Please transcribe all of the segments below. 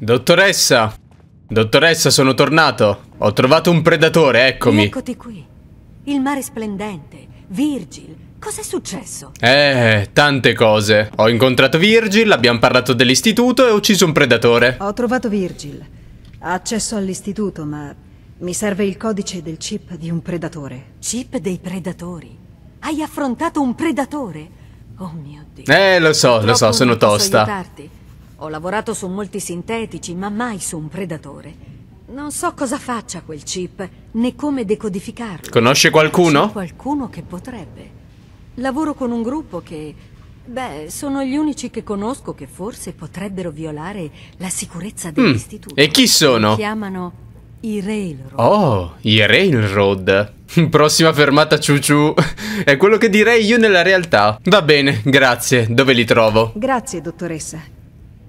Dottoressa! Dottoressa, sono tornato! Ho trovato un predatore, eccomi! Eccoti qui! Il mare splendente, Virgil, Cos'è successo? Eh, tante cose. Ho incontrato Virgil, abbiamo parlato dell'istituto e ho ucciso un predatore. Ho trovato Virgil. Ha accesso all'istituto, ma mi serve il codice del chip di un predatore. Chip dei predatori? Hai affrontato un predatore? Oh mio Dio. Eh, lo so, lo so, sono tosta. Aiutarti. Ho lavorato su molti sintetici, ma mai su un predatore. Non so cosa faccia quel chip, né come decodificarlo. Conosce qualcuno? C'è qualcuno che potrebbe. Lavoro con un gruppo che... Beh, sono gli unici che conosco che forse potrebbero violare la sicurezza dell'istituto. Mm. E chi sono? Si chiamano i Railroad. Oh, i Railroad. Prossima fermata ciuciu. È quello che direi io nella realtà. Va bene, grazie. Dove li trovo? Grazie, dottoressa.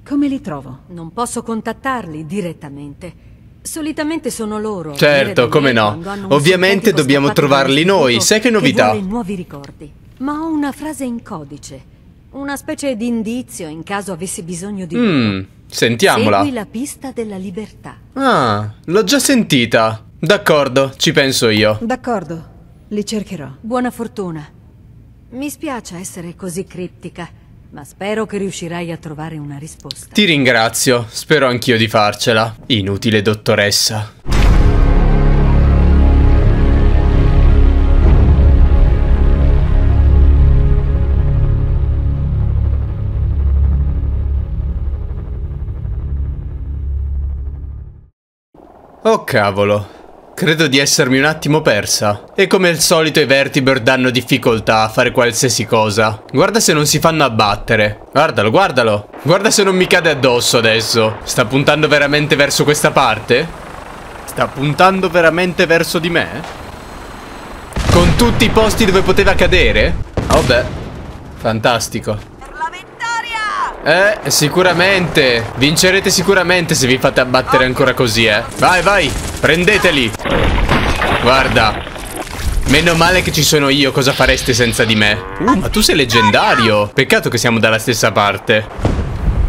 Come li trovo? Non posso contattarli direttamente. Solitamente sono loro. Certo, come no. Ovviamente dobbiamo trovarli noi, sai che novità. Che nuovi ricordi. Ma ho una frase in codice. Una specie di indizio in caso avessi bisogno di... Mm, sentiamola. Segui la pista della libertà. Ah, l'ho già sentita. D'accordo, ci penso io. D'accordo, li cercherò. Buona fortuna. Mi spiace essere così criptica ma spero che riuscirai a trovare una risposta. Ti ringrazio, spero anch'io di farcela. Inutile dottoressa. Oh cavolo. Credo di essermi un attimo persa. E come al solito i vertibird danno difficoltà a fare qualsiasi cosa. Guarda se non si fanno abbattere. Guardalo, guardalo. Guarda se non mi cade addosso adesso. Sta puntando veramente verso questa parte? Sta puntando veramente verso di me? Con tutti i posti dove poteva cadere? Ah, vabbè. Fantastico. Eh, sicuramente. Vincerete sicuramente se vi fate abbattere ancora così, eh. Vai, vai. Prendeteli. Guarda. Meno male che ci sono io, cosa fareste senza di me? Uh, ma tu sei leggendario. Peccato che siamo dalla stessa parte.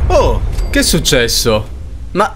Oh, che è successo? Ma...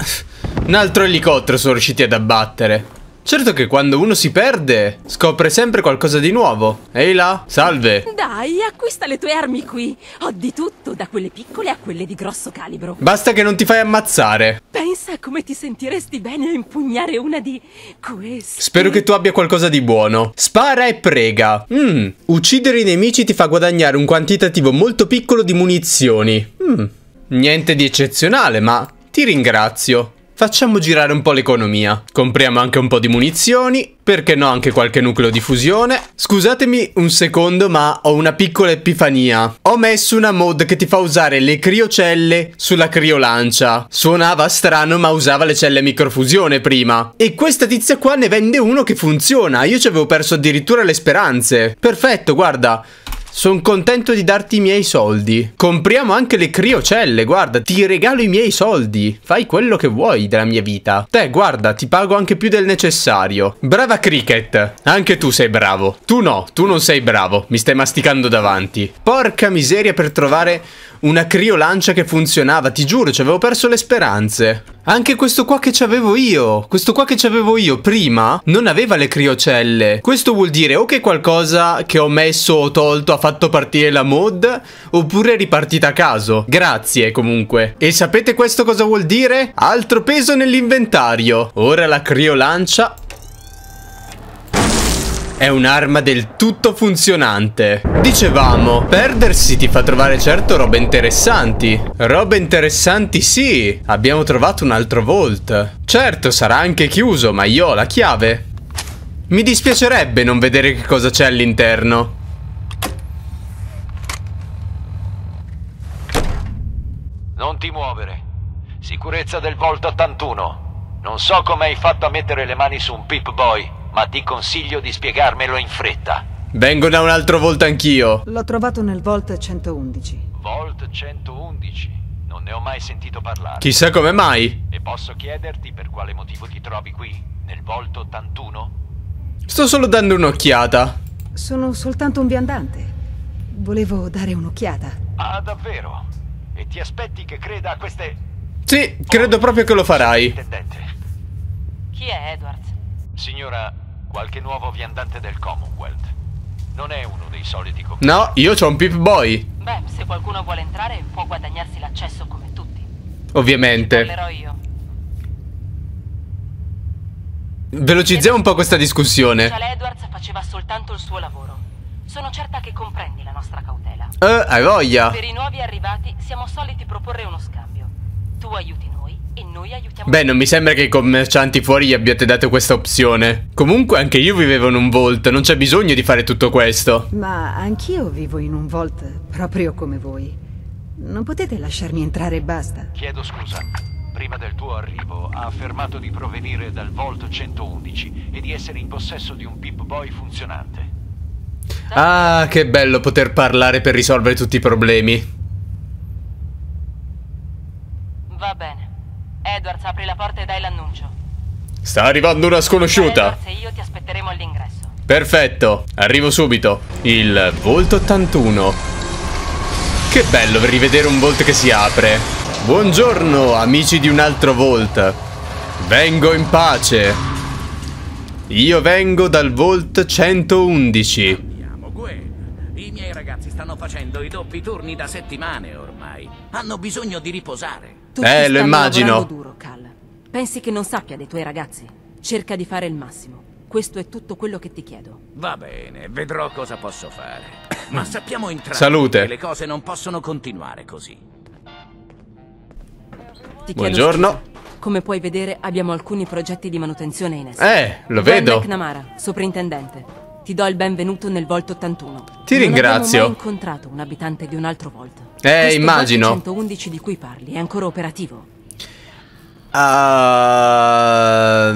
Un altro elicottero sono riusciti ad abbattere. Certo che quando uno si perde, scopre sempre qualcosa di nuovo. Ehi là, salve. Dai, acquista le tue armi qui. Ho di tutto, da quelle piccole a quelle di grosso calibro. Basta che non ti fai ammazzare. Pensa a come ti sentiresti bene a impugnare una di queste. Spero che tu abbia qualcosa di buono. Spara e prega. Mmm, uccidere i nemici ti fa guadagnare un quantitativo molto piccolo di munizioni. Mmm, niente di eccezionale, ma ti ringrazio. Facciamo girare un po' l'economia. Compriamo anche un po' di munizioni, perché no anche qualche nucleo di fusione. Scusatemi un secondo, ma ho una piccola epifania. Ho messo una mod che ti fa usare le criocelle sulla criolancia. Suonava strano, ma usava le celle microfusione prima. E questa tizia qua ne vende uno che funziona. Io ci avevo perso addirittura le speranze. Perfetto, guarda. Sono contento di darti i miei soldi. Compriamo anche le criocelle, guarda, ti regalo i miei soldi. Fai quello che vuoi della mia vita. Te, guarda, ti pago anche più del necessario. Brava Cricket, anche tu sei bravo. Tu no, tu non sei bravo, mi stai masticando davanti. Porca miseria per trovare una criolancia che funzionava, ti giuro, ci avevo perso le speranze. Anche questo qua che c'avevo io, questo qua che c'avevo io prima, non aveva le criocelle. Questo vuol dire o che qualcosa che ho messo o tolto ha fatto partire la mod, oppure è ripartita a caso. Grazie comunque. E sapete questo cosa vuol dire? Altro peso nell'inventario. Ora la criolancia è un'arma del tutto funzionante. Dicevamo, perdersi ti fa trovare certo robe interessanti. Robe interessanti sì, abbiamo trovato un altro vault. Certo, sarà anche chiuso, ma io ho la chiave. Mi dispiacerebbe non vedere che cosa c'è all'interno. Non ti muovere. Sicurezza del volto 81. Non so come hai fatto a mettere le mani su un Pip Boy, ma ti consiglio di spiegarmelo in fretta. Vengo da un altro Volt anch'io. L'ho trovato nel Volt 111. Volt 111? Non ne ho mai sentito parlare. Chissà come mai. E posso chiederti per quale motivo ti trovi qui, nel Volt 81? Sto solo dando un'occhiata. Sono soltanto un viandante. Volevo dare un'occhiata. Ah, davvero? E ti aspetti che creda a queste... Sì, credo proprio che lo farai. Chi è Edward? Signora, qualche nuovo viandante del Commonwealth. Non è uno dei soliti compagni. No, io ho un Pip Boy. Beh, se qualcuno vuole entrare può guadagnarsi l'accesso come tutti. Ovviamente. parlerò io. Velocizziamo un po' questa discussione. Charles Edwards faceva soltanto il suo lavoro. Sono certa che comprendi la nostra cautela. Eh, hai voglia. Per i nuovi arrivati siamo soliti proporre uno scambio. Tu aiuti Beh, non mi sembra che i commercianti fuori gli abbiate dato questa opzione. Comunque anche io vivevo in un Vault, non c'è bisogno di fare tutto questo. Ma anch'io vivo in un Vault, proprio come voi. Non potete lasciarmi entrare e basta. Chiedo scusa. Prima del tuo arrivo ha affermato di provenire dal Vault 111 e di essere in possesso di un Pip Boy funzionante. Ah, che bello poter parlare per risolvere tutti i problemi. Sta arrivando una sconosciuta. io ti aspetteremo all'ingresso. Perfetto, arrivo subito. Il Volt 81. Che bello rivedere un Volt che si apre. Buongiorno, amici di un altro Volt. Vengo in pace. Io vengo dal Volt 111. Andiamo, Gwen. I miei ragazzi stanno facendo i doppi turni da settimane ormai. Hanno bisogno di riposare. Tutti eh, lo immagino. Pensi che non sappia dei tuoi ragazzi? Cerca di fare il massimo. Questo è tutto quello che ti chiedo. Va bene, vedrò cosa posso fare. Ma sappiamo entrambi Salute. che le cose non possono continuare così. Ti Buongiorno. Scusa. Come puoi vedere, abbiamo alcuni progetti di manutenzione in essere. Eh, lo ben vedo. McNamara, soprintendente. Ti do il benvenuto nel Volt 81. Ti non ringrazio. Non ho incontrato un abitante di un altro Volt. Eh, Questo immagino. Il 111 di cui parli è ancora operativo. Uh,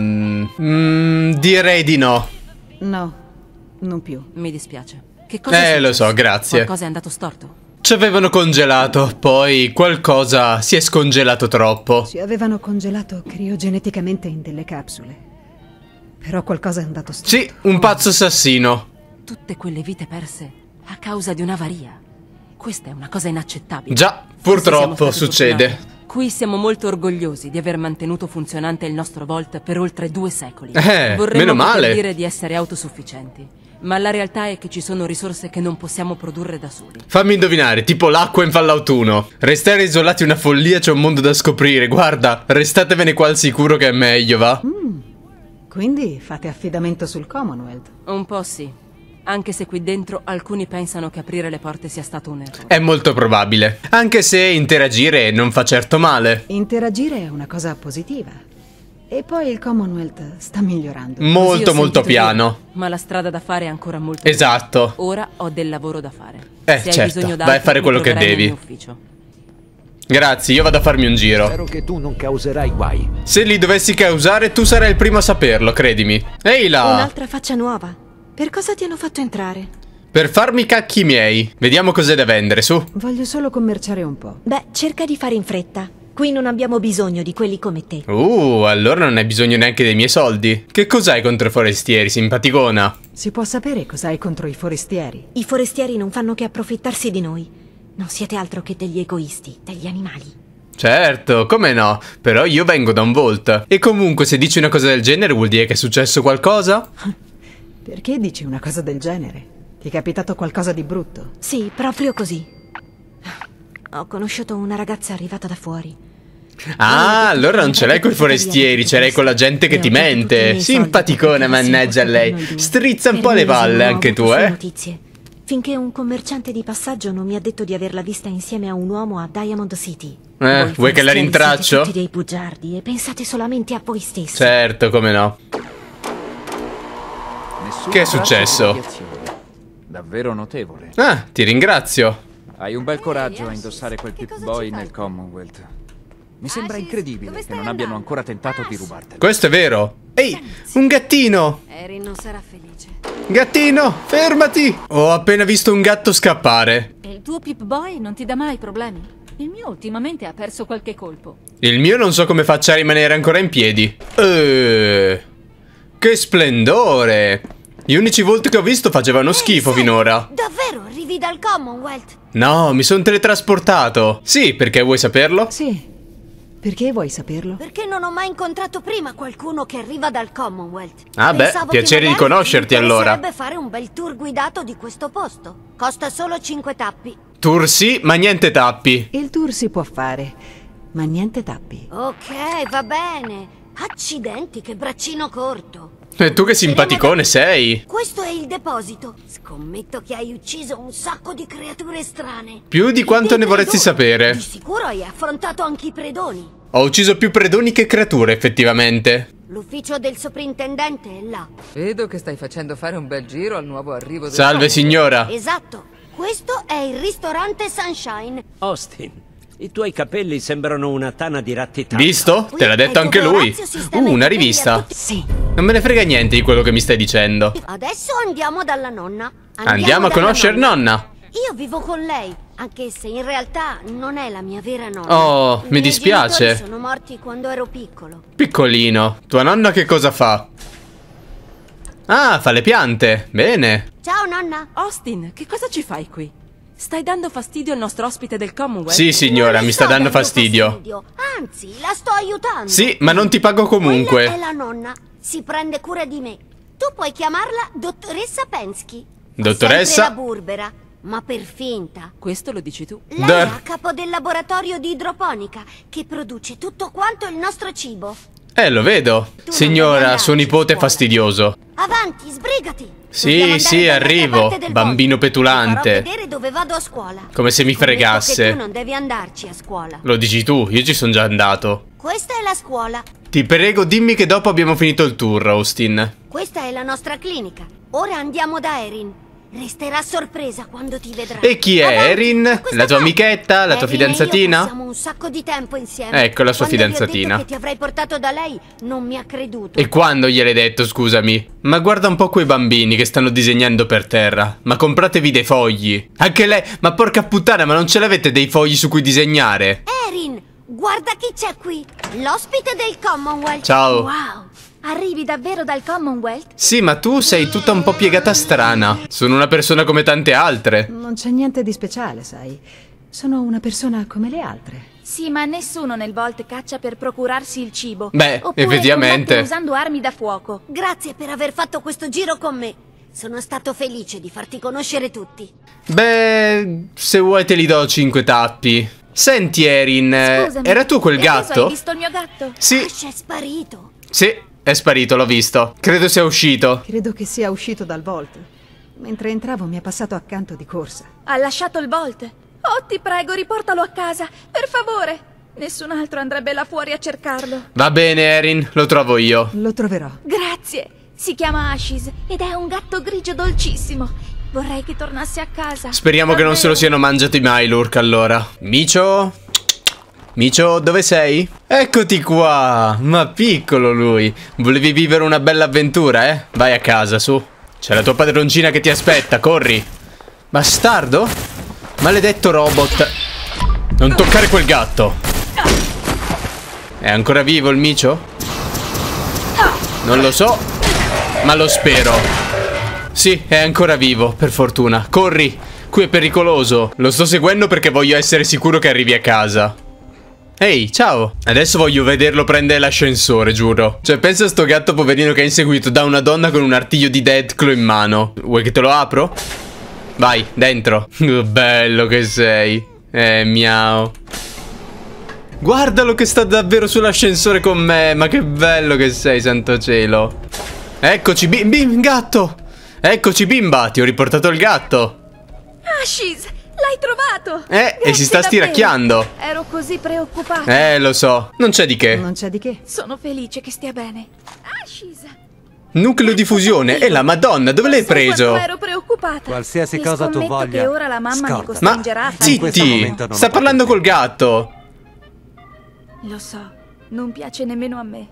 mm, direi di no. No, non più. Mi dispiace. Che cosa eh, lo so, grazie. Qualcosa è andato storto. Ci avevano congelato, poi qualcosa si è scongelato troppo. Ci avevano congelato criogeneticamente in delle capsule. Però qualcosa è andato storto. Sì, un pazzo assassino. Tutte quelle vite perse a causa di un'avaria. Questa è una cosa inaccettabile. Già, purtroppo succede. Qui siamo molto orgogliosi di aver mantenuto funzionante il nostro Volt per oltre due secoli. Eh, Vorremmo meno male. dire di essere autosufficienti, ma la realtà è che ci sono risorse che non possiamo produrre da soli. Fammi indovinare, tipo l'acqua in Fallout 1. Restare isolati è una follia, c'è un mondo da scoprire, guarda, restatevene qua al sicuro che è meglio, va? Mm, quindi fate affidamento sul Commonwealth? Un po' sì anche se qui dentro alcuni pensano che aprire le porte sia stato un errore. È molto probabile, anche se interagire non fa certo male. Interagire è una cosa positiva. E poi il Commonwealth sta migliorando. Molto, molto piano. Dire, ma la strada da fare è ancora molto Esatto. Bella. Ora ho del lavoro da fare. Eh, se certo. Vai a fare quello che devi. Grazie, io vado a farmi un giro. Spero che tu non causerai guai. Se li dovessi causare, tu sarai il primo a saperlo, credimi. Ehi là! Un'altra faccia nuova. Per cosa ti hanno fatto entrare? Per farmi cacchi miei. Vediamo cos'è da vendere, su. Voglio solo commerciare un po'. Beh, cerca di fare in fretta. Qui non abbiamo bisogno di quelli come te. Uh, allora non hai bisogno neanche dei miei soldi. Che cos'hai contro i forestieri, simpaticona? Si può sapere cos'hai contro i forestieri? I forestieri non fanno che approfittarsi di noi. Non siete altro che degli egoisti, degli animali. Certo, come no, però io vengo da un Volt. E comunque se dici una cosa del genere vuol dire che è successo qualcosa? Perché dici una cosa del genere? Ti è capitato qualcosa di brutto? Sì, proprio così. Ho conosciuto una ragazza arrivata da fuori. Ah, allora non ce l'hai con i forestieri, ce l'hai con la gente che ti mente. Simpaticone, mannaggia lei. Strizza un po' le palle anche tu, eh. Notizie. Finché un commerciante di passaggio non mi ha detto di averla vista insieme a un uomo a Diamond City. Eh, vuoi che la rintraccio? Siete tutti dei bugiardi e pensate solamente a voi stessi. Certo, come no. Che è successo? Davvero notevole. Ah, ti ringrazio. Hai un bel coraggio a indossare quel Pip Boy nel Commonwealth. Mi ah, sembra incredibile che non abbiano ancora tentato di ah, rubartelo. Questo è vero. Ehi, un gattino! Erin non sarà felice. Gattino, fermati! Ho appena visto un gatto scappare. E il tuo Pip Boy non ti dà mai problemi? Il mio ultimamente ha perso qualche colpo. Il mio non so come faccia a rimanere ancora in piedi. Eeeh, che splendore! Gli unici volti che ho visto facevano schifo Ehi, finora. Davvero arrivi dal Commonwealth? No, mi sono teletrasportato. Sì, perché vuoi saperlo? Sì. Perché vuoi saperlo? Perché non ho mai incontrato prima qualcuno che arriva dal Commonwealth. Ah Pensavo beh, piacere di conoscerti allora. Sarebbe fare un bel tour guidato di questo posto. Costa solo 5 tappi. Tour sì, ma niente tappi. Il tour si può fare, ma niente tappi. Ok, va bene. Accidenti, che braccino corto. E eh, tu che simpaticone sei? Questo è il deposito. Scommetto che hai ucciso un sacco di creature strane. Più di quanto ne vorresti sapere. Di sicuro hai affrontato anche i predoni. Ho ucciso più predoni che creature, effettivamente. L'ufficio del soprintendente è là. Vedo che stai facendo fare un bel giro al nuovo arrivo del... Salve, signora. Esatto. Questo è il ristorante Sunshine. Austin. I tuoi capelli sembrano una tana di ratti tana. Visto? Te l'ha detto ecco, anche lui. Uh, una rivista. Sì. Non me ne frega niente di quello che mi stai dicendo. Adesso andiamo dalla nonna. Andiamo, andiamo a conoscere nonna. nonna. Io vivo con lei, anche se in realtà non è la mia vera nonna. Oh, mi dispiace. sono morti quando ero piccolo. Piccolino. Tua nonna che cosa fa? Ah, fa le piante. Bene. Ciao nonna. Austin, che cosa ci fai qui? Stai dando fastidio al nostro ospite del Commonwealth? Sì, signora, mi sta dando fastidio. fastidio. Anzi, la sto aiutando. Sì, ma non ti pago comunque. Quella è la nonna. Si prende cura di me. Tu puoi chiamarla dottoressa Pensky. Dottoressa? Sempre la burbera, ma per finta. Questo lo dici tu. Lei è capo del laboratorio di idroponica che produce tutto quanto il nostro cibo. Eh, lo vedo. Tu signora, suo nipote è fastidioso. Avanti, sbrigati. Sì, sì, arrivo. Bambino bosco. petulante. Come se mi fregasse. Lo dici tu, io ci sono già andato. Questa è la scuola. Ti prego, dimmi che dopo abbiamo finito il tour, Austin. Questa è la nostra clinica. Ora andiamo da Erin. Resterà sorpresa quando ti vedrà. E chi è Avanti, Erin? La tua amichetta? La tua fidanzatina? Siamo un sacco di tempo insieme. Ecco la sua quando fidanzatina. Che ti avrei portato da lei, non mi ha creduto. E quando gliel'hai detto, scusami? Ma guarda un po' quei bambini che stanno disegnando per terra. Ma compratevi dei fogli. Anche lei, ma porca puttana, ma non ce l'avete dei fogli su cui disegnare? Erin, guarda chi c'è qui. L'ospite del Commonwealth. Ciao. Wow. Arrivi davvero dal Commonwealth? Sì, ma tu sei tutta un po' piegata strana. Sono una persona come tante altre. Non c'è niente di speciale, sai. Sono una persona come le altre. Sì, ma nessuno nel Volt caccia per procurarsi il cibo. Beh, Oppure effettivamente. usando armi da fuoco. Grazie per aver fatto questo giro con me. Sono stato felice di farti conoscere tutti. Beh, se vuoi te li do cinque tappi. Senti Erin, Scusami, era tu quel gatto? Hai visto il mio gatto? Sì. Ash è sparito. Sì, è sparito, l'ho visto. Credo sia uscito. Credo che sia uscito dal Vault. Mentre entravo mi è passato accanto di corsa. Ha lasciato il Vault? Oh, ti prego, riportalo a casa, per favore. Nessun altro andrebbe là fuori a cercarlo. Va bene, Erin, lo trovo io. Lo troverò. Grazie. Si chiama Ashis ed è un gatto grigio dolcissimo. Vorrei che tornasse a casa. Speriamo Davvero. che non se lo siano mangiati mai, Lurk, allora. Micio? Micio, dove sei? Eccoti qua! Ma piccolo lui! Volevi vivere una bella avventura, eh? Vai a casa, su. C'è la tua padroncina che ti aspetta, corri! Bastardo? Maledetto robot! Non toccare quel gatto! È ancora vivo il micio? Non lo so, ma lo spero. Sì, è ancora vivo, per fortuna. Corri! Qui è pericoloso. Lo sto seguendo perché voglio essere sicuro che arrivi a casa. Ehi, hey, ciao! Adesso voglio vederlo prendere l'ascensore, giuro. Cioè, pensa a sto gatto poverino che è inseguito da una donna con un artiglio di Deadclaw in mano. Vuoi che te lo apro? Vai, dentro. Bello che sei. Eh, miau. Guardalo che sta davvero sull'ascensore con me. Ma che bello che sei, santo cielo. Eccoci, bim, bim, gatto! Eccoci, bimba, ti ho riportato il gatto. Ashes, ah, L'hai trovato! Eh, Grazie e si sta stiracchiando. Ero così preoccupata. Eh, lo so. Non c'è di che. Non c'è di che. Sono felice che stia bene. Ashisa. Nucleo di fusione. E la madonna, dove l'hai preso? Ero preoccupata. Qualsiasi mi cosa tu voglia. Che ora la mamma mi Ma zitti! Sta parlando col gatto. Lo so. Non piace nemmeno a me.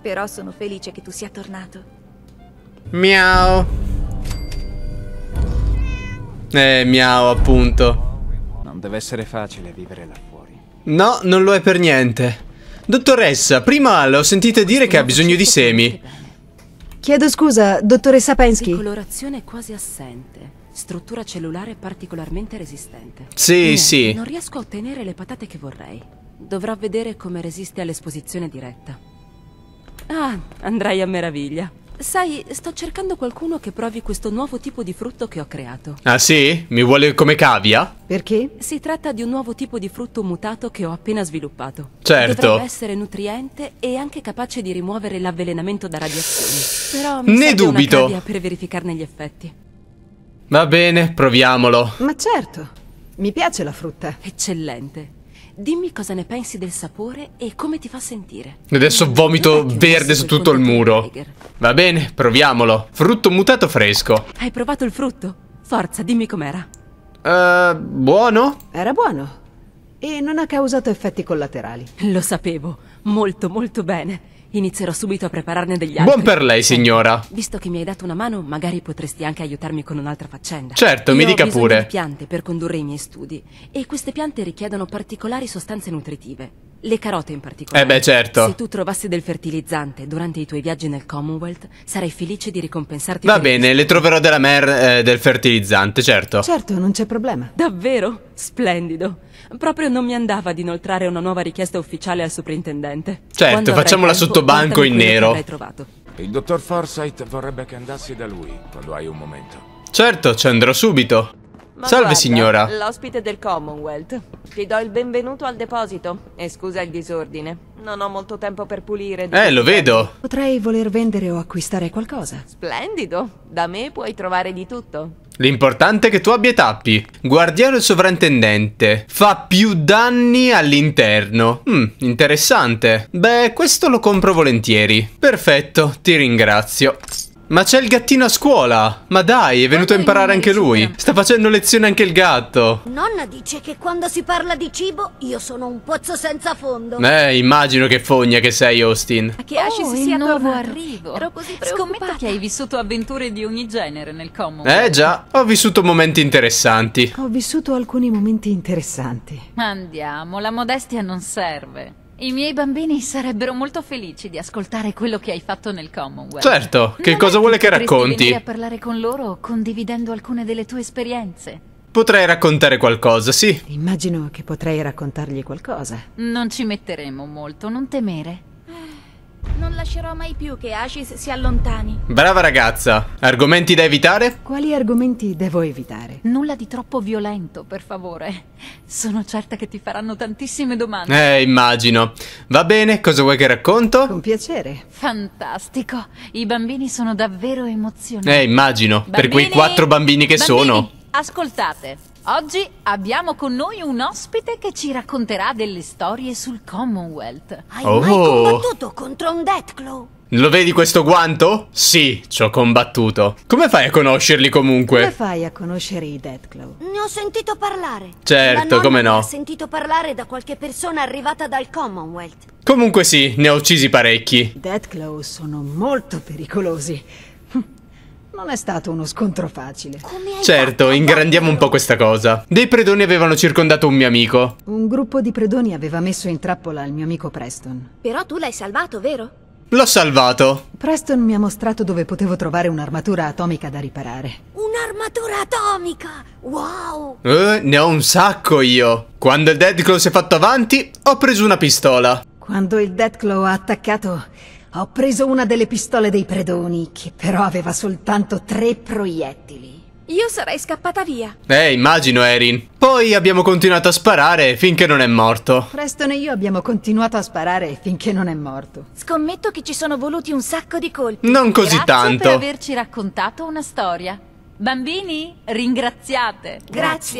Però sono felice che tu sia tornato. Miau. Eh, miau, appunto. Non deve essere facile vivere là fuori. No, non lo è per niente. Dottoressa, prima l'ho sentita dire che ha bisogno di semi. Chiedo scusa, dottoressa Pensky. Colorazione quasi assente. Struttura cellulare particolarmente resistente. Sì, eh, sì. Non riesco a ottenere le patate che vorrei. Dovrò vedere come resiste all'esposizione diretta. Ah, andrai a meraviglia. Sai, sto cercando qualcuno che provi questo nuovo tipo di frutto che ho creato. Ah sì? Mi vuole come cavia? Perché? Si tratta di un nuovo tipo di frutto mutato che ho appena sviluppato. Certo. Dovrebbe essere nutriente e anche capace di rimuovere l'avvelenamento da radiazioni. Però mi ne dubito. una per verificarne gli effetti. Va bene, proviamolo. Ma certo. Mi piace la frutta. Eccellente. Dimmi cosa ne pensi del sapore e come ti fa sentire. Adesso mm. vomito verde su tutto il muro. Va bene, proviamolo. Frutto mutato fresco. Hai provato il frutto? Forza, dimmi com'era. Uh, buono? Era buono. E non ha causato effetti collaterali. Lo sapevo. Molto, molto bene. Inizierò subito a prepararne degli altri. Buon per lei, signora. Visto che mi hai dato una mano, magari potresti anche aiutarmi con un'altra faccenda. Certo, Io mi dica pure. Io ho piante per condurre i miei studi e queste piante richiedono particolari sostanze nutritive. Le carote in particolare. Eh beh, certo. Se tu trovassi del fertilizzante durante i tuoi viaggi nel Commonwealth, sarei felice di ricompensarti. Va bene, le troverò della mer eh, del fertilizzante, certo. Certo, non c'è problema. Davvero? Splendido. Proprio non mi andava ad inoltrare una nuova richiesta ufficiale al soprintendente. Certo, facciamola tempo, sottobanco in nero. Il dottor Forsyth vorrebbe che andassi da lui quando hai un momento. Certo, ci andrò subito. Ma Salve guarda, signora. L'ospite del Commonwealth. Ti do il benvenuto al deposito e scusa il disordine. Non ho molto tempo per pulire. Eh, lo vedo. Potrei voler vendere o acquistare qualcosa. Splendido. Da me puoi trovare di tutto. L'importante è che tu abbia tappi. Guardiano e sovrintendente. Fa più danni all'interno. Mm, interessante. Beh, questo lo compro volentieri. Perfetto, ti ringrazio. Ma c'è il gattino a scuola! Ma dai, è venuto a imparare anche lui! Sta facendo lezione anche il gatto! Nonna dice che quando si parla di cibo io sono un pozzo senza fondo! Eh, immagino che fogna che sei, Austin! Ma che Ashi oh, si sia nuovo arrivo! Ero così preoccupata! che hai vissuto avventure di ogni genere nel Comune! Eh già, ho vissuto momenti interessanti! Ho vissuto alcuni momenti interessanti! Andiamo, la modestia non serve! I miei bambini sarebbero molto felici di ascoltare quello che hai fatto nel Commonwealth. Certo, che non cosa vuole che racconti? Venire a parlare con loro condividendo alcune delle tue esperienze. Potrei raccontare qualcosa, sì. Immagino che potrei raccontargli qualcosa. Non ci metteremo molto, non temere. Non lascerò mai più che Ashis si allontani. Brava ragazza. Argomenti da evitare? Quali argomenti devo evitare? Nulla di troppo violento, per favore. Sono certa che ti faranno tantissime domande. Eh, immagino. Va bene, cosa vuoi che racconto? Con piacere. Fantastico. I bambini sono davvero emozionati. Eh, immagino. Bambini, per quei quattro bambini che bambini, sono. Ascoltate. Oggi abbiamo con noi un ospite che ci racconterà delle storie sul Commonwealth. Hai oh. mai combattuto contro un Deathclaw? Lo vedi questo guanto? Sì, ci ho combattuto. Come fai a conoscerli comunque? Come fai a conoscere i Deathclaw? Ne ho sentito parlare. Certo, come no? Ne ho sentito parlare da qualche persona arrivata dal Commonwealth. Comunque sì, ne ho uccisi parecchi. I Deathclaw sono molto pericolosi non è stato uno scontro facile. certo, ingrandiamo un po' questa cosa. Dei predoni avevano circondato un mio amico. Un gruppo di predoni aveva messo in trappola il mio amico Preston. Però tu l'hai salvato, vero? L'ho salvato. Preston mi ha mostrato dove potevo trovare un'armatura atomica da riparare. Un'armatura atomica! Wow! Eh, ne ho un sacco io. Quando il Deadclaw si è fatto avanti, ho preso una pistola. Quando il Deadclaw ha attaccato, ho preso una delle pistole dei predoni, che però aveva soltanto tre proiettili. Io sarei scappata via. Eh, immagino, Erin. Poi abbiamo continuato a sparare finché non è morto. Preston e io abbiamo continuato a sparare finché non è morto. Scommetto che ci sono voluti un sacco di colpi. Non così Grazie tanto. per averci raccontato una storia. Bambini, ringraziate. Grazie.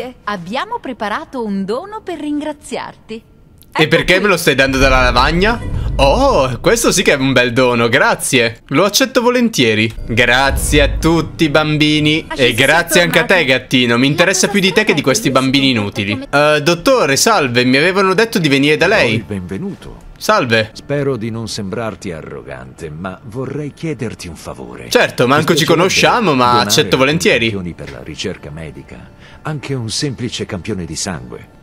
Grazie. Abbiamo preparato un dono per ringraziarti e ecco perché me lo stai dando dalla lavagna? Oh, questo sì che è un bel dono, grazie. Lo accetto volentieri. Grazie a tutti bambini. Ah, e grazie anche a te, gattino. Mi interessa più di te che di questi bambini inutili. Uh, dottore, salve, mi avevano detto di venire da lei. Benvenuto. Salve. Spero di non sembrarti arrogante, ma vorrei chiederti un favore. Certo, manco ci conosciamo, ma accetto volentieri. Per la ricerca medica, anche un semplice campione di sangue.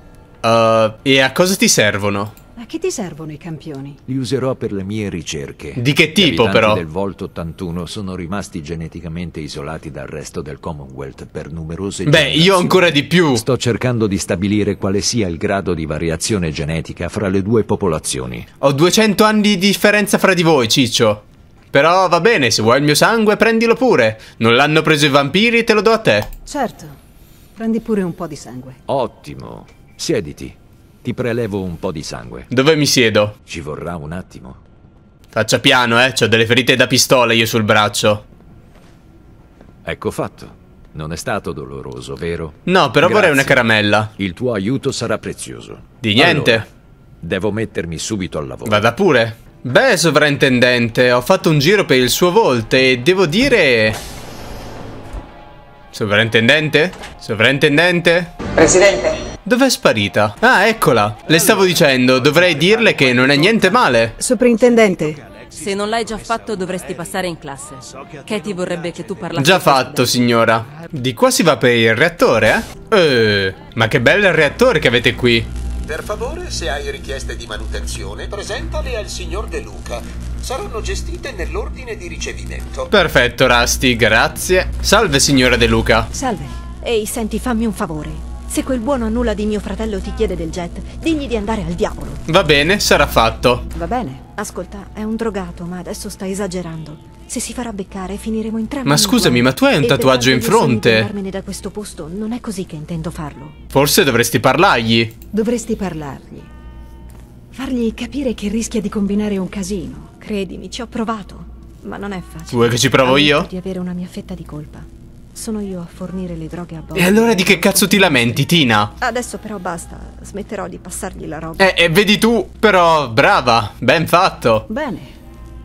Uh, e a cosa ti servono? A che ti servono i campioni? Li userò per le mie ricerche. Di che tipo, però? I del Volto 81 sono rimasti geneticamente isolati dal resto del Commonwealth per numerose Beh, io ancora di più. Sto cercando di stabilire quale sia il grado di variazione genetica fra le due popolazioni. Ho 200 anni di differenza fra di voi, Ciccio. Però va bene, se vuoi il mio sangue, prendilo pure. Non l'hanno preso i vampiri, te lo do a te. Certo. Prendi pure un po' di sangue. Ottimo. Siediti. Ti prelevo un po' di sangue. Dove mi siedo? Ci vorrà un attimo. Faccia piano, eh. ho delle ferite da pistola io sul braccio. Ecco fatto. Non è stato doloroso, vero? No, però Grazie. vorrei una caramella. Il tuo aiuto sarà prezioso. Di niente. Allora, devo mettermi subito al lavoro. Vada pure. Beh, sovrintendente, ho fatto un giro per il suo volto e devo dire... Sovrintendente? Sovrintendente? Presidente, Dov'è sparita? Ah, eccola. Le stavo dicendo, dovrei dirle che non è niente male. Soprintendente, se non l'hai già fatto dovresti passare in classe. Katie vorrebbe che tu parlassi. Già fatto, signora. Di qua si va per il reattore, eh? Eh, ma che bel reattore che avete qui. Per favore, se hai richieste di manutenzione, presentale al signor De Luca. Saranno gestite nell'ordine di ricevimento. Perfetto, Rusty, grazie. Salve, signora De Luca. Salve. Ehi, senti, fammi un favore. Se quel buono a nulla di mio fratello ti chiede del jet, digli di andare al diavolo. Va bene, sarà fatto. Va bene. Ascolta, è un drogato, ma adesso sta esagerando. Se si farà beccare, finiremo entrambi. Ma scusami, ma tu hai un tatuaggio in fronte. Andarmene da questo posto non è così che intendo farlo. Forse dovresti parlargli. Dovresti parlargli. Fargli capire che rischia di combinare un casino. Credimi, ci ho provato, ma non è facile. Vuoi che ci provo Ammetto io? di avere una mia fetta di colpa. Sono io a fornire le droghe a Bob. E allora di che cazzo ti lamenti, Tina? Adesso però basta, smetterò di passargli la roba. Eh, e vedi tu, però brava, ben fatto. Bene.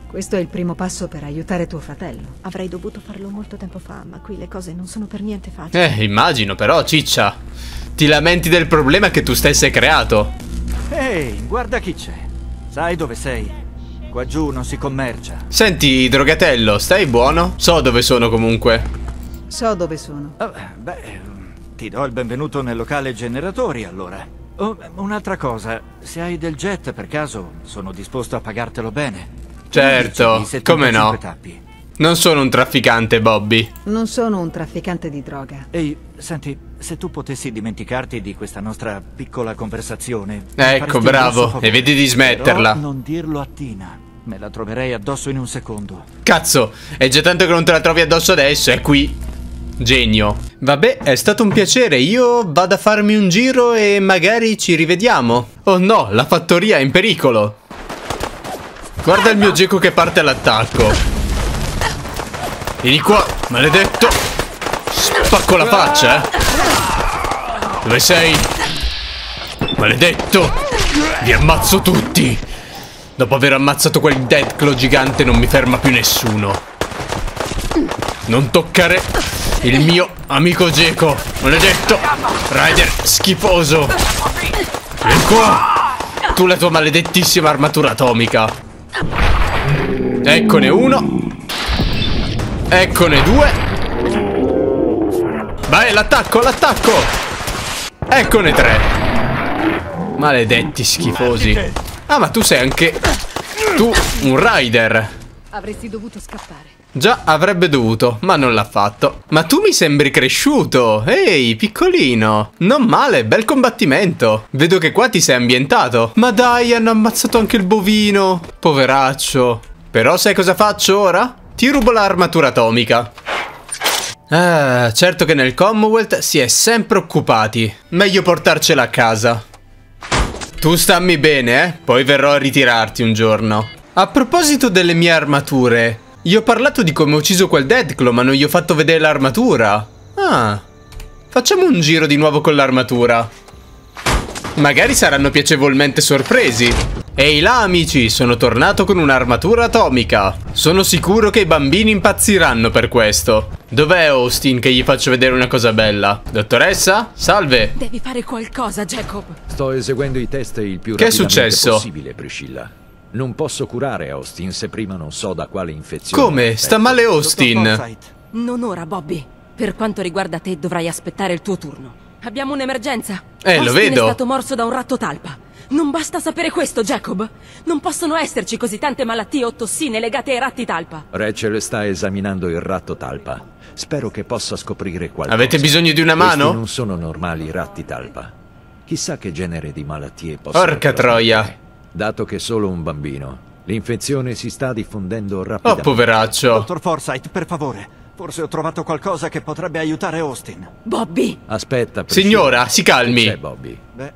Questo è il primo passo per aiutare tuo fratello. Avrei dovuto farlo molto tempo fa, ma qui le cose non sono per niente facili. Eh, immagino però, ciccia. Ti lamenti del problema che tu stessa hai creato. Ehi, hey, guarda chi c'è. Sai dove sei? Qua giù non si commercia. Senti, drogatello, stai buono? So dove sono comunque. So dove sono. Oh, beh, ti do il benvenuto nel locale generatori, allora. Oh, un'altra cosa, se hai del jet per caso, sono disposto a pagartelo bene. Certo, come no. Tappi. Non sono un trafficante, Bobby. Non sono un trafficante di droga. Ehi, senti, se tu potessi dimenticarti di questa nostra piccola conversazione... Ecco, bravo, e vedi di smetterla. Però non dirlo a Tina. Me la troverei addosso in un secondo. Cazzo, è già tanto che non te la trovi addosso adesso, è qui. Genio. Vabbè, è stato un piacere, io vado a farmi un giro e magari ci rivediamo. Oh no, la fattoria è in pericolo. Guarda il mio geco che parte all'attacco. Vieni qua, maledetto. Spacco la faccia, eh. Dove sei? Maledetto! Vi ammazzo tutti! Dopo aver ammazzato quel Deathclaw gigante non mi ferma più nessuno. Non toccare il mio amico Geco. Maledetto. Rider schifoso. Vieni qua. Tu la tua maledettissima armatura atomica. Eccone uno. Eccone due. Vai, l'attacco, l'attacco. Eccone tre. Maledetti schifosi. Ah, ma tu sei anche... Tu, un rider. Avresti dovuto scappare. Già avrebbe dovuto, ma non l'ha fatto. Ma tu mi sembri cresciuto! Ehi, piccolino! Non male, bel combattimento! Vedo che qua ti sei ambientato. Ma dai, hanno ammazzato anche il bovino! Poveraccio! Però sai cosa faccio ora? Ti rubo l'armatura atomica. Ah, certo che nel Commonwealth si è sempre occupati. Meglio portarcela a casa. Tu stammi bene, eh? Poi verrò a ritirarti un giorno. A proposito delle mie armature, gli ho parlato di come ho ucciso quel Deadclaw, ma non gli ho fatto vedere l'armatura. Ah. Facciamo un giro di nuovo con l'armatura. Magari saranno piacevolmente sorpresi. Ehi là amici, sono tornato con un'armatura atomica. Sono sicuro che i bambini impazziranno per questo. Dov'è Austin che gli faccio vedere una cosa bella? Dottoressa? Salve. Devi fare qualcosa, Jacob. Sto eseguendo i test il più che rapidamente possibile, Priscilla. Non posso curare Austin se prima non so da quale infezione... Come? Sta male Austin! Non ora, Bobby. Per quanto riguarda te, dovrai aspettare il tuo turno. Abbiamo un'emergenza. Eh, Austin lo vedo. è stato morso da un ratto talpa. Non basta sapere questo, Jacob. Non possono esserci così tante malattie o tossine legate ai ratti talpa. Rachel sta esaminando il ratto talpa. Spero che possa scoprire qualcosa. Avete bisogno di una mano? Questi non sono normali ratti talpa. Chissà che genere di malattie possono... Porca troia! Dato che è solo un bambino, l'infezione si sta diffondendo rapidamente. Oh, poveraccio. Dottor Forsythe, per favore. Forse ho trovato qualcosa che potrebbe aiutare Austin. Bobby! Aspetta, Priscilla. Signora, si calmi. C'è Bobby? Beh,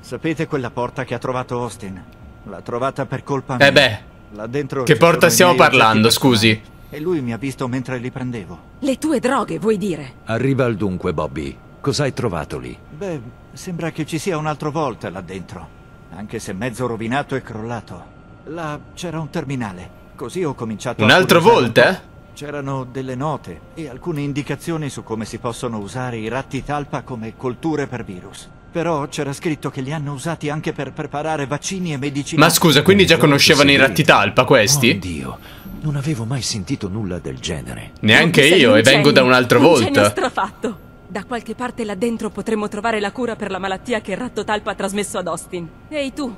sapete quella porta che ha trovato Austin? L'ha trovata per colpa eh, mia. Eh beh. Là dentro che porta stiamo parlando, scusi? E lui mi ha visto mentre li prendevo. Le tue droghe, vuoi dire? Arriva al dunque, Bobby. Cos'hai trovato lì? Beh, sembra che ci sia un altro volta là dentro anche se mezzo rovinato e crollato. Là c'era un terminale, così ho cominciato Un'altra volta? Eh? C'erano delle note e alcune indicazioni su come si possono usare i ratti talpa come colture per virus. Però c'era scritto che li hanno usati anche per preparare vaccini e medicine. Ma scusa, quindi già conoscevano i ratti talpa questi? Oddio, oh, non avevo mai sentito nulla del genere. Neanche io e vengo da un'altra volta. Un strafatto. Da qualche parte là dentro potremmo trovare la cura per la malattia che il ratto talpa ha trasmesso ad Austin. Ehi tu,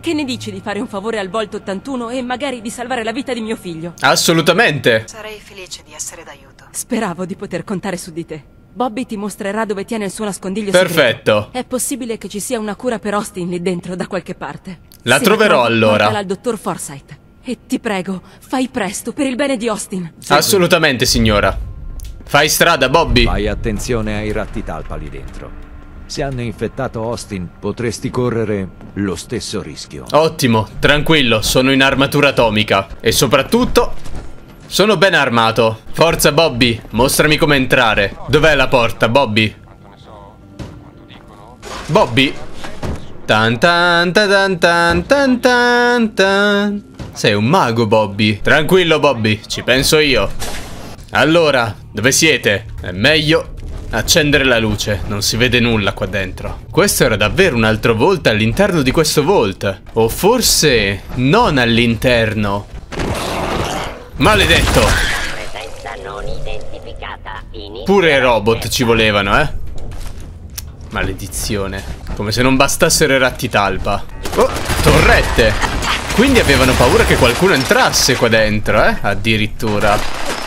che ne dici di fare un favore al Volt 81 e magari di salvare la vita di mio figlio? Assolutamente! Sarei felice di essere d'aiuto. Speravo di poter contare su di te. Bobby ti mostrerà dove tiene il suo nascondiglio Perfetto. Segreto. È possibile che ci sia una cura per Austin lì dentro da qualche parte. La Se troverò la allora. Portala al dottor Forsythe. E ti prego, fai presto per il bene di Austin. Assolutamente, signora. Fai strada, Bobby. Fai attenzione ai ratti talpa lì dentro. Se hanno infettato Austin, potresti correre lo stesso rischio. Ottimo, tranquillo, sono in armatura atomica. E soprattutto, sono ben armato. Forza, Bobby, mostrami come entrare. Dov'è la porta, Bobby? Bobby? Tan tan tan tan tan tan tan. Sei un mago, Bobby. Tranquillo, Bobby, ci penso io. Allora, dove siete? È meglio accendere la luce. Non si vede nulla qua dentro. Questo era davvero un altro Volt all'interno di questo Volt. O forse non all'interno. Maledetto! Pure i robot ci volevano, eh? Maledizione. Come se non bastassero i ratti talpa. Oh, torrette! Quindi avevano paura che qualcuno entrasse qua dentro, eh? Addirittura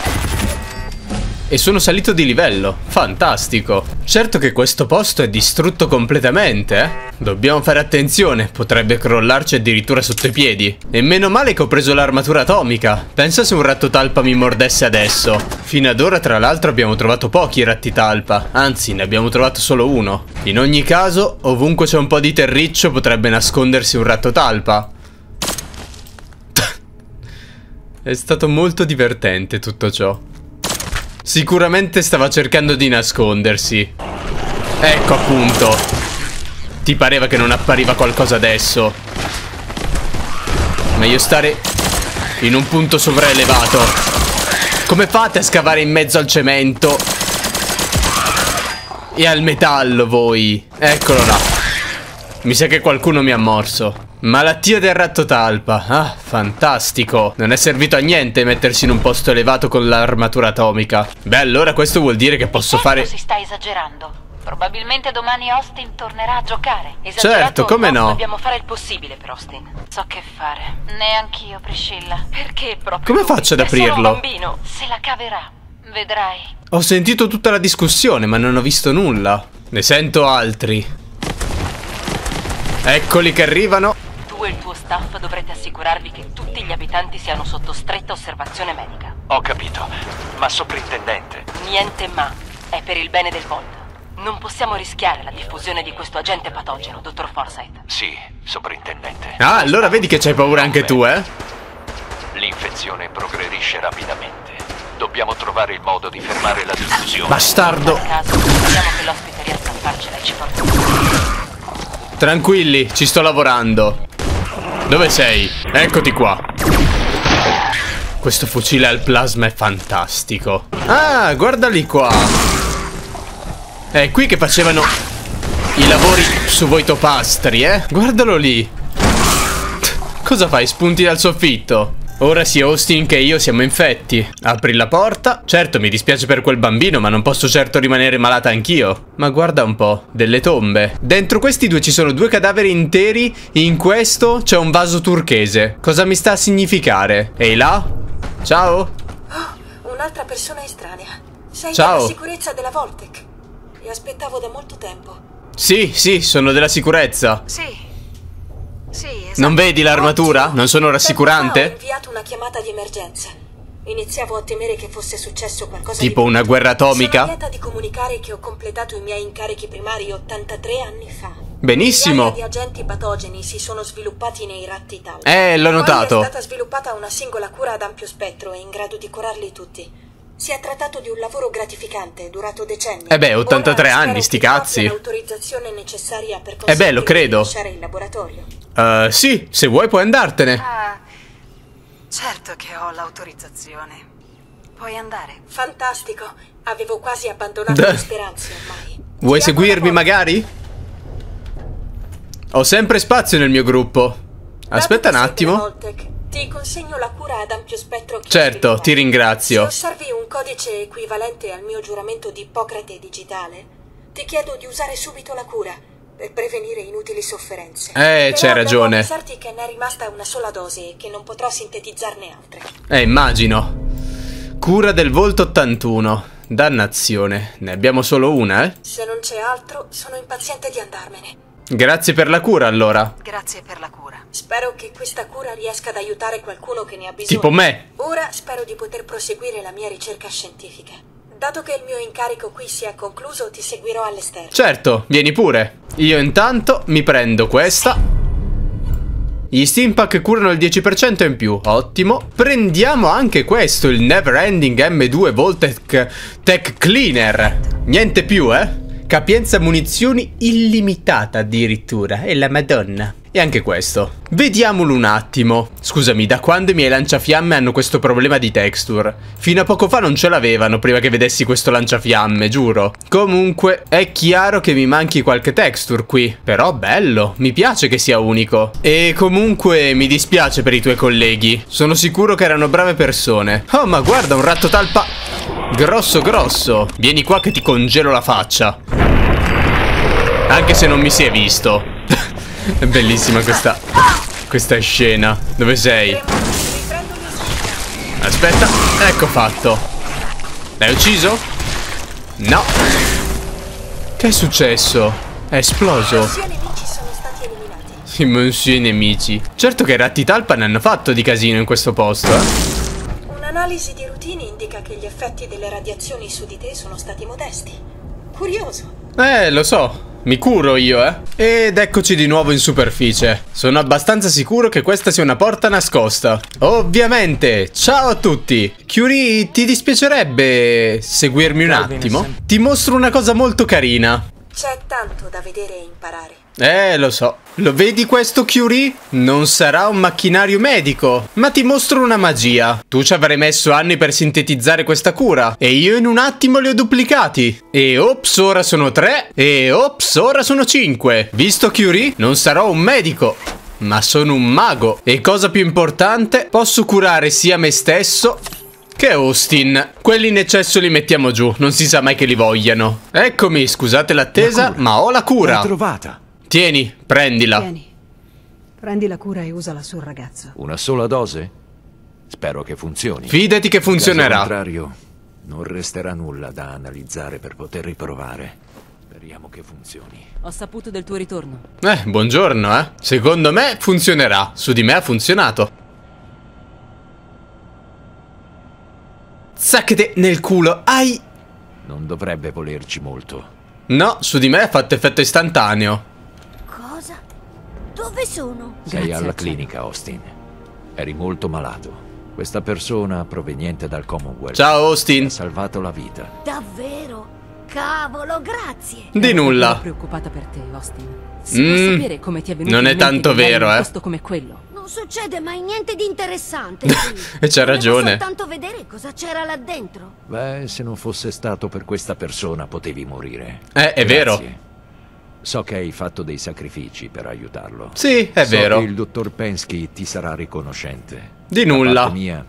e sono salito di livello. Fantastico. Certo che questo posto è distrutto completamente, eh? Dobbiamo fare attenzione, potrebbe crollarci addirittura sotto i piedi. E meno male che ho preso l'armatura atomica. Pensa se un ratto talpa mi mordesse adesso. Fino ad ora, tra l'altro, abbiamo trovato pochi ratti talpa. Anzi, ne abbiamo trovato solo uno. In ogni caso, ovunque c'è un po' di terriccio potrebbe nascondersi un ratto talpa. È stato molto divertente tutto ciò. Sicuramente stava cercando di nascondersi. Ecco appunto. Ti pareva che non appariva qualcosa adesso. Meglio stare in un punto sovraelevato. Come fate a scavare in mezzo al cemento? E al metallo voi? Eccolo là. Mi sa che qualcuno mi ha morso. Malattia del ratto talpa. Ah, fantastico. Non è servito a niente mettersi in un posto elevato con l'armatura atomica. Beh, allora questo vuol dire che posso fare... si sta esagerando. Probabilmente domani Austin tornerà a giocare. Esagerato certo, come no? Dobbiamo fare il possibile per Austin. So che fare. Neanch'io, Priscilla. Perché proprio Come lui? faccio ad aprirlo? È bambino. Se la caverà. Vedrai. Ho sentito tutta la discussione, ma non ho visto nulla. Ne sento altri. Eccoli che arrivano tu e il tuo staff dovrete assicurarvi che tutti gli abitanti siano sotto stretta osservazione medica. Ho capito, ma soprintendente... Niente ma, è per il bene del Volt. Non possiamo rischiare la diffusione di questo agente patogeno, dottor Forsyth. Sì, soprintendente. Ah, allora vedi che c'hai paura anche tu, eh? L'infezione progredisce rapidamente. Dobbiamo trovare il modo di fermare la diffusione. Bastardo! speriamo che l'ospite riesca a farcela e ci porta. Tranquilli, ci sto lavorando. Dove sei? Eccoti qua. Questo fucile al plasma è fantastico. Ah, guardali qua. È qui che facevano i lavori su voi topastri, eh? Guardalo lì. Cosa fai? Spunti dal soffitto? Ora sia Austin che io siamo infetti. Apri la porta. Certo, mi dispiace per quel bambino, ma non posso certo rimanere malata anch'io. Ma guarda un po', delle tombe. Dentro questi due ci sono due cadaveri interi, in questo c'è un vaso turchese. Cosa mi sta a significare? Ehi là? Ciao? Oh, un'altra persona estranea. Sei Ciao. della sicurezza della Voltec. Li aspettavo da molto tempo. Sì, sì, sono della sicurezza. Sì, sì, esatto. Non vedi l'armatura? Non sono rassicurante? Ho inviato una chiamata di emergenza. Iniziavo a temere che fosse successo qualcosa Tipo di... una guerra atomica? Sono lieta di comunicare che ho completato i miei incarichi primari 83 anni fa. Benissimo. Gli agenti patogeni si sono sviluppati nei ratti tau. Eh, l'ho notato. Poi è stata sviluppata una singola cura ad ampio spettro e in grado di curarli tutti. Si è trattato di un lavoro gratificante, durato decenni. Eh beh, 83 Ora, anni, sti cazzi. L'autorizzazione necessaria per eh beh, lo credo. lasciare il laboratorio. Uh, sì, se vuoi puoi andartene. Ah, certo che ho l'autorizzazione. Puoi andare. Fantastico. Avevo quasi abbandonato le speranze ormai. Vuoi seguirmi magari? Ho sempre spazio nel mio gruppo. Aspetta un attimo. Voltec. Ti consegno la cura ad ampio spettro Certo, ti ringrazio. Se osservi un codice equivalente al mio giuramento di Ippocrate digitale, ti chiedo di usare subito la cura per prevenire inutili sofferenze. Eh, c'è ragione. Devo che ne è rimasta una sola dose e che non potrò sintetizzarne altre. Eh, immagino. Cura del volto 81. Dannazione, ne abbiamo solo una, eh? Se non c'è altro, sono impaziente di andarmene. Grazie per la cura, allora. Grazie per la cura. Spero che questa cura riesca ad aiutare qualcuno che ne ha bisogno. Tipo me. Ora spero di poter proseguire la mia ricerca scientifica. Dato che il mio incarico qui si è concluso, ti seguirò all'esterno. Certo, vieni pure. Io intanto mi prendo questa. Gli Steampack curano il 10% in più, ottimo. Prendiamo anche questo, il Neverending M2 Voltec Tech Cleaner. Niente più, eh? Capienza munizioni illimitata addirittura, è la madonna. E anche questo. Vediamolo un attimo. Scusami, da quando i miei lanciafiamme hanno questo problema di texture? Fino a poco fa non ce l'avevano prima che vedessi questo lanciafiamme, giuro. Comunque, è chiaro che mi manchi qualche texture qui. Però bello, mi piace che sia unico. E comunque, mi dispiace per i tuoi colleghi. Sono sicuro che erano brave persone. Oh, ma guarda, un ratto talpa... Grosso grosso Vieni qua che ti congelo la faccia Anche se non mi si è visto È bellissima questa Questa scena Dove sei? Aspetta Ecco fatto L'hai ucciso? No Che è successo? È esploso i monsuoi nemici Certo che i ratti talpa ne hanno fatto di casino in questo posto eh? Un'analisi di routine indica che gli effetti delle radiazioni su di te sono stati modesti. Curioso. Eh, lo so. Mi curo io, eh. Ed eccoci di nuovo in superficie. Sono abbastanza sicuro che questa sia una porta nascosta. Ovviamente! Ciao a tutti! Curie, ti dispiacerebbe seguirmi un attimo? Ti mostro una cosa molto carina. C'è tanto da vedere e imparare. Eh, lo so. Lo vedi questo Curie? Non sarà un macchinario medico, ma ti mostro una magia. Tu ci avrai messo anni per sintetizzare questa cura, e io in un attimo li ho duplicati. E ops, ora sono tre, e ops, ora sono cinque. Visto Curie? Non sarò un medico, ma sono un mago. E cosa più importante, posso curare sia me stesso che Austin. Quelli in eccesso li mettiamo giù, non si sa mai che li vogliano. Eccomi, scusate l'attesa, la ma ho la cura. L'hai trovata. Tieni, prendila. Tieni. Prendi la cura e usala sul ragazzo. Una sola dose? Spero che funzioni. Fidati che funzionerà. Al contrario, non resterà nulla da analizzare per poter riprovare. Speriamo che funzioni. Ho saputo del tuo ritorno. Eh, buongiorno, eh. Secondo me funzionerà. Su di me ha funzionato. Sacchete nel culo. Ai... Non dovrebbe volerci molto. No, su di me ha fatto effetto istantaneo. Dove sono? Sei alla clinica, Austin. Eri molto malato. Questa persona, proveniente dal Commonwealth, Ciao Austin. ha salvato la vita. Davvero? Cavolo, grazie. Di nulla. Sono preoccupata per te, Austin. mm. sapere come ti è venuto Non è tanto vero, eh. come quello. Non succede mai niente di interessante. e c'ha ragione. soltanto vedere cosa c'era là dentro. Beh, se non fosse stato per questa persona potevi morire. Eh, è grazie. vero. So che hai fatto dei sacrifici per aiutarlo. Sì, è so vero. Che il dottor Pensky ti sarà riconoscente. Di nulla. Da mia,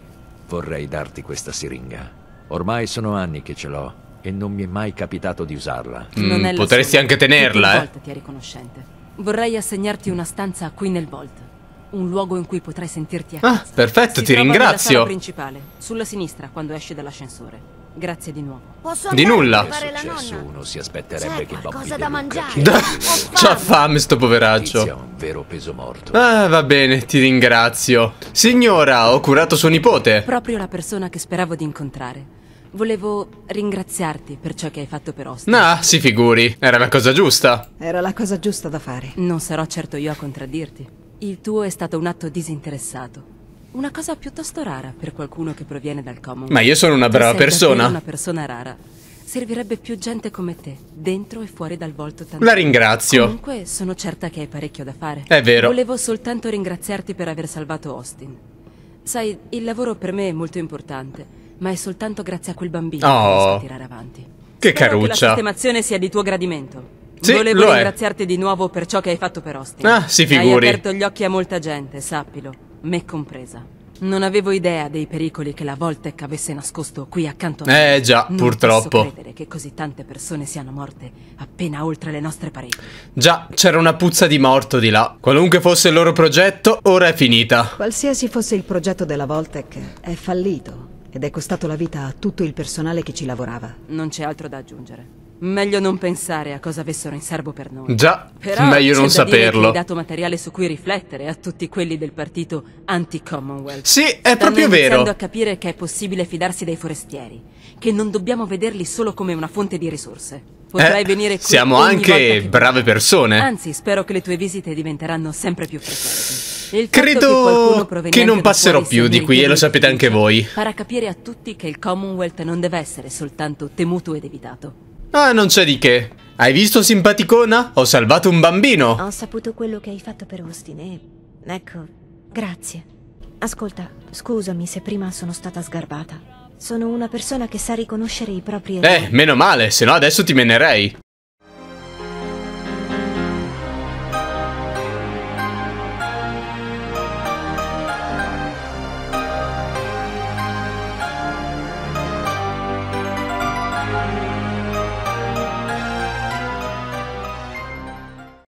vorrei darti questa siringa. Ormai sono anni che ce l'ho e non mi è mai capitato di usarla. Mm, mm potresti anche tenerla, eh. Ti è riconoscente. Vorrei assegnarti una stanza qui nel Vault. Un luogo in cui potrai sentirti a ah, casa. Ah, perfetto, si ti ringrazio. Nella sala principale, sulla sinistra quando esci dall'ascensore. Grazie di nuovo. Posso di nulla. È successo si aspetterebbe che Bobby da mangiare. C'ha fame sto poveraccio. È un vero peso morto. Ah, va bene, ti ringrazio. Signora, ho curato suo nipote. Proprio la persona che speravo di incontrare. Volevo ringraziarti per ciò che hai fatto per Austin. Ah, si figuri, era la cosa giusta. Era la cosa giusta da fare. Non sarò certo io a contraddirti. Il tuo è stato un atto disinteressato. Una cosa piuttosto rara per qualcuno che proviene dal Commonwealth. Ma io sono una brava persona. una persona rara. Servirebbe più gente come te, dentro e fuori dal volto tanto. La ringrazio. Comunque, sono certa che hai parecchio da fare. È vero. Volevo soltanto ringraziarti per aver salvato Austin. Sai, il lavoro per me è molto importante, ma è soltanto grazie a quel bambino oh. che riesco tirare avanti. Che Spero caruccia. Che la sistemazione sia di tuo gradimento. Sì, Volevo ringraziarti è. di nuovo per ciò che hai fatto per Austin. Ah, si figuri. Hai aperto gli occhi a molta gente, sappilo me compresa. Non avevo idea dei pericoli che la Voltec avesse nascosto qui accanto a me. Eh già, non purtroppo. Non posso credere che così tante persone siano morte appena oltre le nostre pareti. Già, c'era una puzza di morto di là. Qualunque fosse il loro progetto, ora è finita. Qualsiasi fosse il progetto della Voltec, è fallito ed è costato la vita a tutto il personale che ci lavorava. Non c'è altro da aggiungere. Meglio non pensare a cosa avessero in serbo per noi. Già, Però meglio non saperlo. Hai dato materiale su cui riflettere a tutti quelli del partito anti-Commonwealth. Sì, è Stanno proprio vero. Stanno a capire che è possibile fidarsi dei forestieri, che non dobbiamo vederli solo come una fonte di risorse. Potrai eh, venire qui Siamo anche brave persone. Anzi, spero che le tue visite diventeranno sempre più frequenti. Credo che, che non passerò più di qui e lo sapete anche voi. Farà capire a tutti che il Commonwealth non deve essere soltanto temuto ed evitato. Ah, non c'è di che. Hai visto simpaticona? Ho salvato un bambino. Ho saputo quello che hai fatto per Austin e... Ecco, grazie. Ascolta, scusami se prima sono stata sgarbata. Sono una persona che sa riconoscere i propri Eh, meno male, se no adesso ti menerei.